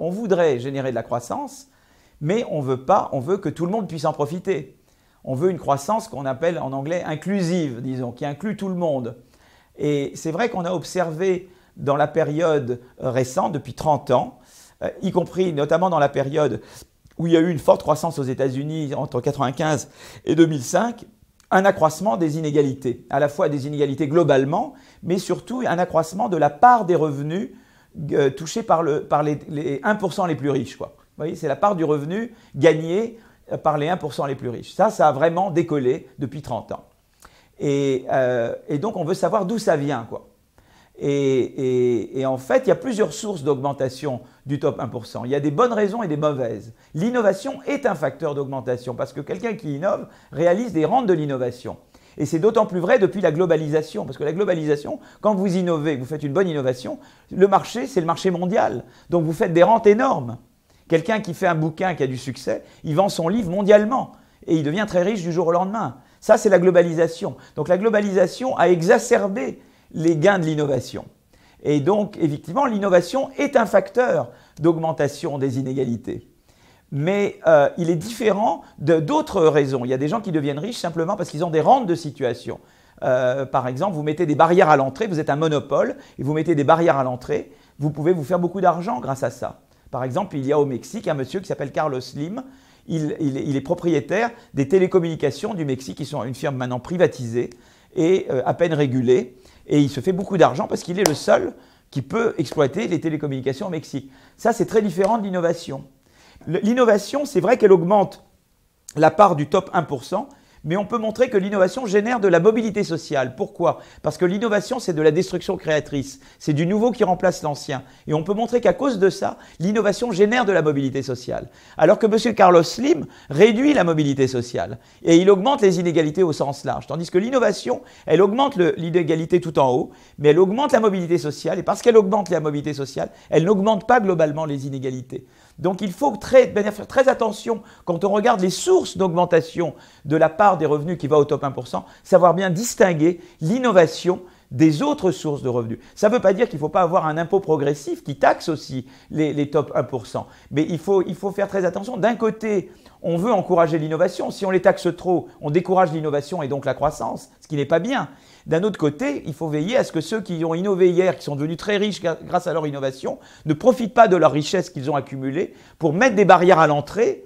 On voudrait générer de la croissance, mais on veut pas, on veut que tout le monde puisse en profiter. On veut une croissance qu'on appelle en anglais inclusive, disons, qui inclut tout le monde. Et c'est vrai qu'on a observé dans la période euh, récente, depuis 30 ans, euh, y compris notamment dans la période où il y a eu une forte croissance aux États-Unis entre 1995 et 2005, un accroissement des inégalités, à la fois des inégalités globalement, mais surtout un accroissement de la part des revenus euh, touché par, le, par les, les, 1% les plus riches. Quoi. Vous voyez, c'est la part du revenu gagné euh, par les 1% les plus riches. Ça, ça a vraiment décollé depuis 30 ans. Euh, et, donc, on veut savoir d'où ça vient. et, en fait, il y a plusieurs sources d'augmentation du top 1%. Il y a des bonnes raisons et des mauvaises. L'innovation est un facteur d'augmentation parce que quelqu'un qui innove réalise des rentes de l'innovation. Et c'est d'autant plus vrai depuis la globalisation, parce que la globalisation, quand vous innovez, vous faites une bonne innovation, le marché, c'est le marché mondial. Donc vous faites des rentes énormes. Quelqu'un qui fait un bouquin qui a du succès, il vend son livre mondialement et il devient très riche du jour au lendemain. Ça, c'est la globalisation. Donc la globalisation a exacerbé les gains de l'innovation. Et donc, effectivement, l'innovation est un facteur d'augmentation des inégalités mais euh, il est différent de d'autres raisons. Il y a des gens qui deviennent riches simplement parce qu'ils ont des rentes de situation. Euh, par exemple, vous mettez des barrières à l'entrée, vous êtes un monopole, et vous mettez des barrières à l'entrée, vous pouvez vous faire beaucoup d'argent grâce à ça. Par exemple, il y a au Mexique un monsieur qui s'appelle Carlos Slim. Il, est propriétaire des télécommunications du Mexique, qui sont une firme maintenant privatisée et euh, à peine régulée. Et il se fait beaucoup d'argent parce qu'il est le seul qui peut exploiter les télécommunications au Mexique. Ça, c'est très différent de l'innovation. L'innovation, c'est vrai qu'elle augmente la part du top 1%, mais on peut montrer que l'innovation génère de la mobilité sociale. Pourquoi Parce que l'innovation, c'est de la destruction créatrice, c'est du nouveau qui remplace l'ancien. Et on peut montrer qu'à cause de ça, l'innovation génère de la mobilité sociale. Alors que M. Carlos Slim réduit la mobilité sociale et il augmente les inégalités au sens large. Tandis que l'innovation, elle augmente l'inégalité tout en haut, mais elle augmente la mobilité sociale. Et parce qu'elle augmente la mobilité sociale, elle n'augmente pas globalement les inégalités. Donc il faut faire très attention quand on regarde les sources d'augmentation de la part des revenus qui va au top 1%, savoir bien distinguer l'innovation des autres sources de revenus. Ça ne veut pas dire qu'il ne faut pas avoir un impôt progressif qui taxe aussi les, les top 1%, mais il faut, il faut faire très attention. D'un côté, on veut encourager l'innovation. Si on les taxe trop, on décourage l'innovation et donc la croissance, ce qui n'est pas bien. D'un autre côté, il faut veiller à ce que ceux qui ont innové hier, qui sont devenus très riches grâce à leur innovation, ne profitent pas de leur richesse qu'ils ont accumulée pour mettre des barrières à l'entrée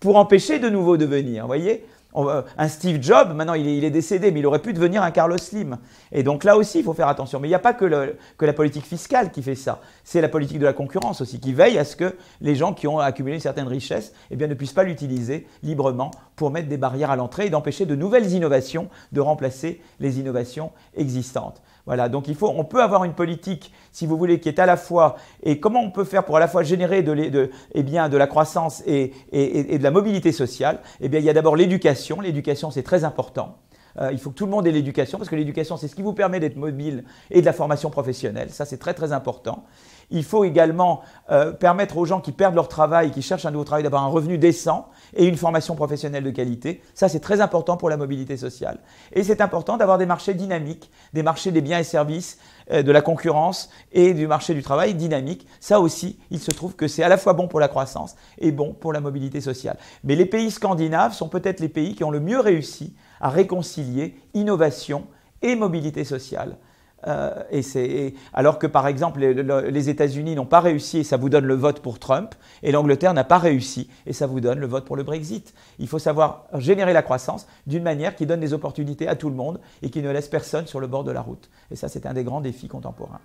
pour empêcher de nouveaux devenir. Vous voyez un Steve Jobs, maintenant il est, décédé, mais il aurait pu devenir un Carlos Slim. Et donc là aussi, il faut faire attention. Mais il n'y a pas que, la politique fiscale qui fait ça. C'est la politique de la concurrence aussi, qui veille à ce que les gens qui ont accumulé une certaine richesse eh ne puissent pas l'utiliser librement pour mettre des barrières à l'entrée et d'empêcher de nouvelles innovations de remplacer les innovations existantes. Voilà, donc on peut avoir une politique, si vous voulez, qui est à la fois, et comment on peut faire pour à la fois générer de, eh la croissance et, de la mobilité sociale Eh bien, il y a d'abord l'éducation. L'éducation, c'est très important. Euh, il faut que tout le monde ait l'éducation, parce que l'éducation, c'est ce qui vous permet d'être mobile et de la formation professionnelle. Ça, c'est très, très important. Il faut également euh, permettre aux gens qui perdent leur travail, qui cherchent un nouveau travail, d'avoir un revenu décent et une formation professionnelle de qualité. Ça, c'est très important pour la mobilité sociale. Et c'est important d'avoir des marchés dynamiques, des marchés des biens et services, euh, de la concurrence et du marché du travail dynamique. Ça aussi, il se trouve que c'est à la fois bon pour la croissance et bon pour la mobilité sociale. Mais les pays scandinaves sont peut-être les pays qui ont le mieux réussi à réconcilier innovation et mobilité sociale. Euh, et alors que par exemple les, les États-Unis n'ont pas réussi et ça vous donne le vote pour Trump, et l'Angleterre n'a pas réussi et ça vous donne le vote pour le Brexit. Il faut savoir générer la croissance d'une manière qui donne des opportunités à tout le monde et qui ne laisse personne sur le bord de la route. Et ça c'est un des grands défis contemporains.